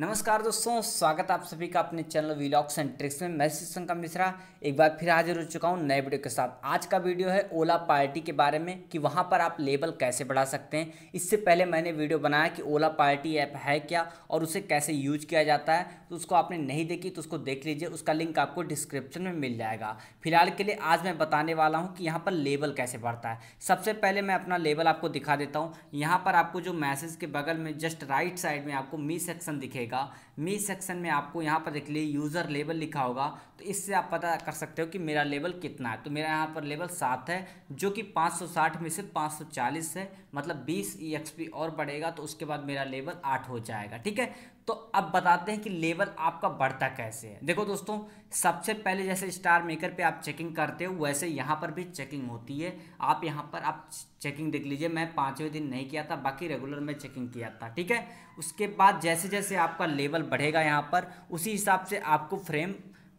नमस्कार दोस्तों स्वागत आप सभी का अपने चैनल वीलॉक्स एंड ट्रिक्स में मैं शिशंका मिश्रा एक बार फिर हाजिर हो चुका हूँ नए वीडियो के साथ आज का वीडियो है ओला पार्टी के बारे में कि वहाँ पर आप लेबल कैसे बढ़ा सकते हैं इससे पहले मैंने वीडियो बनाया कि ओला पार्टी ऐप है क्या और उसे कैसे यूज किया जाता है तो उसको आपने नहीं देखी तो उसको देख लीजिए उसका लिंक आपको डिस्क्रिप्शन में मिल जाएगा फिलहाल के लिए आज मैं बताने वाला हूँ कि यहाँ पर लेबल कैसे बढ़ता है सबसे पहले मैं अपना लेबल आपको दिखा देता हूँ यहाँ पर आपको जो मैसेज के बगल में जस्ट राइट साइड में आपको मी सेक्शन दिखेगा मिलेगा मे सेक्शन में आपको यहाँ पर देख लिए यूज़र लेवल लिखा होगा तो इससे आप पता कर सकते हो कि मेरा लेवल कितना है तो मेरा यहाँ पर लेवल सात है जो कि 560 में से 540 है मतलब 20 ई e और बढ़ेगा तो उसके बाद मेरा लेवल आठ हो जाएगा ठीक है तो अब बताते हैं कि लेवल आपका बढ़ता कैसे है देखो दोस्तों सबसे पहले जैसे स्टार मेकर पे आप चेकिंग करते हो वैसे यहाँ पर भी चेकिंग होती है आप यहाँ पर आप चेकिंग देख लीजिए मैं पाँचवें दिन नहीं किया था बाकी रेगुलर में चेकिंग किया था ठीक है उसके बाद जैसे जैसे आपका लेवल बढ़ेगा यहाँ पर उसी हिसाब से आपको फ्रेम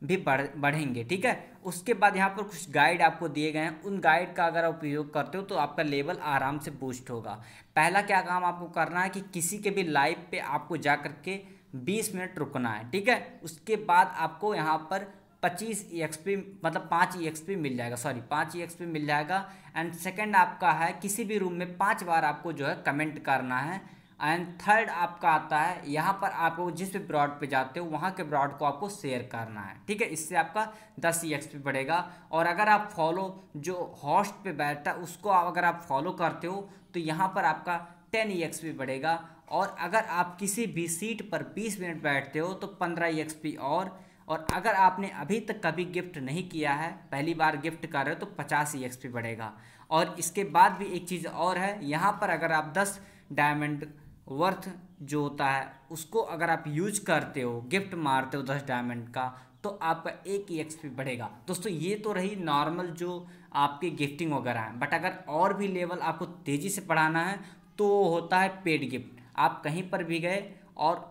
भी बढ़ बढ़ेंगे ठीक है उसके बाद यहाँ पर कुछ गाइड आपको दिए गए हैं उन गाइड का अगर आप उपयोग करते हो तो आपका लेवल आराम से बूस्ट होगा पहला क्या काम आपको करना है कि किसी के भी लाइव पे आपको जा कर के बीस मिनट रुकना है ठीक है उसके बाद आपको यहाँ पर पच्चीस ई एक्स पी मतलब पाँच ई e मिल जाएगा सॉरी पाँच ई e मिल जाएगा एंड सेकेंड आपका है किसी भी रूम में पाँच बार आपको जो है कमेंट करना है एंड थर्ड आपका आता है यहाँ पर आप जिस भी ब्रॉड पे जाते हो वहाँ के ब्रॉड को आपको शेयर करना है ठीक है इससे आपका दस ई e एक्सपी बढ़ेगा और अगर आप फॉलो जो हॉस्ट पे बैठता है उसको अगर आप फॉलो करते हो तो यहाँ पर आपका टेन ई एक्सपी बढ़ेगा और अगर आप किसी भी सीट पर बीस मिनट बैठते हो तो पंद्रह ई e एक्सपी और और अगर आपने अभी तक कभी गिफ्ट नहीं किया है पहली बार गिफ्ट कर रहे हो तो पचास ई e एक्सपी बढ़ेगा और इसके बाद भी एक चीज़ और है यहाँ पर अगर आप दस डायमंड वर्थ जो होता है उसको अगर आप यूज करते हो गिफ्ट मारते हो दस डायमंड का तो आपका एक ही एक्सपी बढ़ेगा दोस्तों ये तो रही नॉर्मल जो आपकी गिफ्टिंग वगैरह है बट अगर और भी लेवल आपको तेज़ी से बढ़ाना है तो होता है पेड गिफ्ट आप कहीं पर भी गए और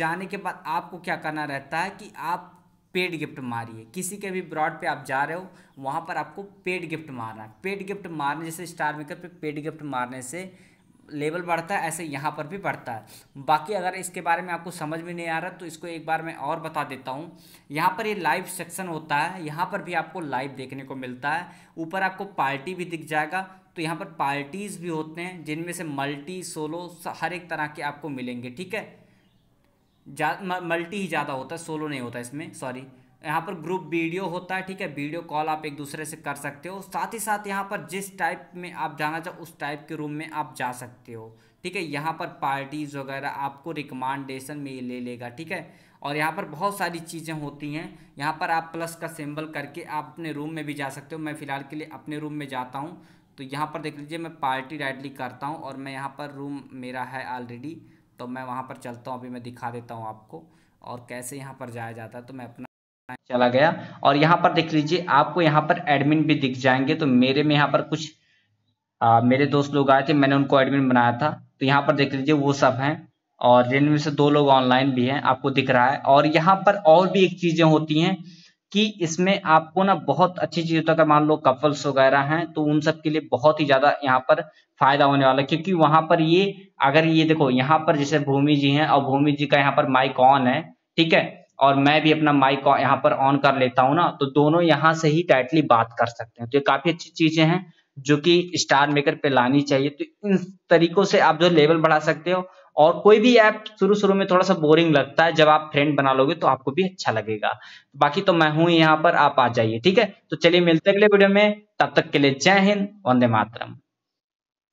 जाने के बाद आपको क्या करना रहता है कि आप पेड गिफ्ट मारिए किसी के भी ब्रॉड पे आप जा रहे हो वहाँ पर आपको पेड गिफ्ट मारना है पेड गिफ्ट मारने जैसे स्टार मेकर पे पेड गिफ्ट मारने से लेवल बढ़ता है ऐसे यहाँ पर भी बढ़ता है बाकी अगर इसके बारे में आपको समझ में नहीं आ रहा तो इसको एक बार मैं और बता देता हूँ यहाँ पर ये यह लाइव सेक्शन होता है यहाँ पर भी आपको लाइव देखने को मिलता है ऊपर आपको पार्टी भी दिख जाएगा तो यहाँ पर पार्टीज़ भी होते हैं जिनमें से मल्टी सोलो हर एक तरह के आपको मिलेंगे ठीक है जा मल्टी ही ज़्यादा होता है सोलो नहीं होता इसमें सॉरी यहाँ पर ग्रुप वीडियो होता है ठीक है वीडियो कॉल आप एक दूसरे से कर सकते हो साथ ही साथ यहाँ पर जिस टाइप में आप जाना चाहो उस टाइप के रूम में आप जा सकते हो ठीक है यहाँ पर पार्टीज़ वगैरह आपको रिकमांडेशन में ले लेगा ठीक है और यहाँ पर बहुत सारी चीज़ें होती हैं यहाँ पर आप प्लस का सिंबल करके आप अपने रूम में भी जा सकते हो मैं फ़िलहाल के लिए अपने रूम में जाता हूँ तो यहाँ पर देख लीजिए मैं पार्टी राइडली करता हूँ और मैं यहाँ पर रूम मेरा है ऑलरेडी तो मैं वहाँ पर चलता हूँ अभी मैं दिखा देता हूँ आपको और कैसे यहाँ पर जाया जाता है तो मैं अपना चला गया और यहाँ पर देख लीजिए आपको यहाँ पर एडमिन भी दिख जाएंगे तो मेरे में यहाँ पर कुछ आ, मेरे दोस्त लोग आए थे मैंने उनको एडमिन बनाया था तो यहाँ पर देख लीजिए वो सब हैं और रेलवे से दो लोग ऑनलाइन भी हैं आपको दिख रहा है और यहाँ पर और भी एक चीजें होती हैं कि इसमें आपको ना बहुत अच्छी चीज होता है मान लो कपल्स वगैरह हैं तो उन सब के लिए बहुत ही ज्यादा यहाँ पर फायदा होने वाला है क्योंकि वहां पर ये अगर ये देखो यहाँ पर जैसे भूमि जी हैं और भूमि जी का यहाँ पर माइक ऑन है ठीक है और मैं भी अपना माइक यहाँ पर ऑन कर लेता हूँ ना तो दोनों यहाँ से ही टाइटली बात कर सकते हैं तो ये काफी अच्छी चीजें हैं जो कि स्टार मेकर पे लानी चाहिए तो इन तरीकों से आप जो लेवल बढ़ा सकते हो और कोई भी ऐप शुरू शुरू में थोड़ा सा बोरिंग लगता है जब आप फ्रेंड बना लोगे तो आपको भी अच्छा लगेगा बाकी तो मैं हूं यहाँ पर आप आ जाइए ठीक है तो चलिए मिलते अगले वीडियो में तब तक के लिए जय हिंद वंदे मातरम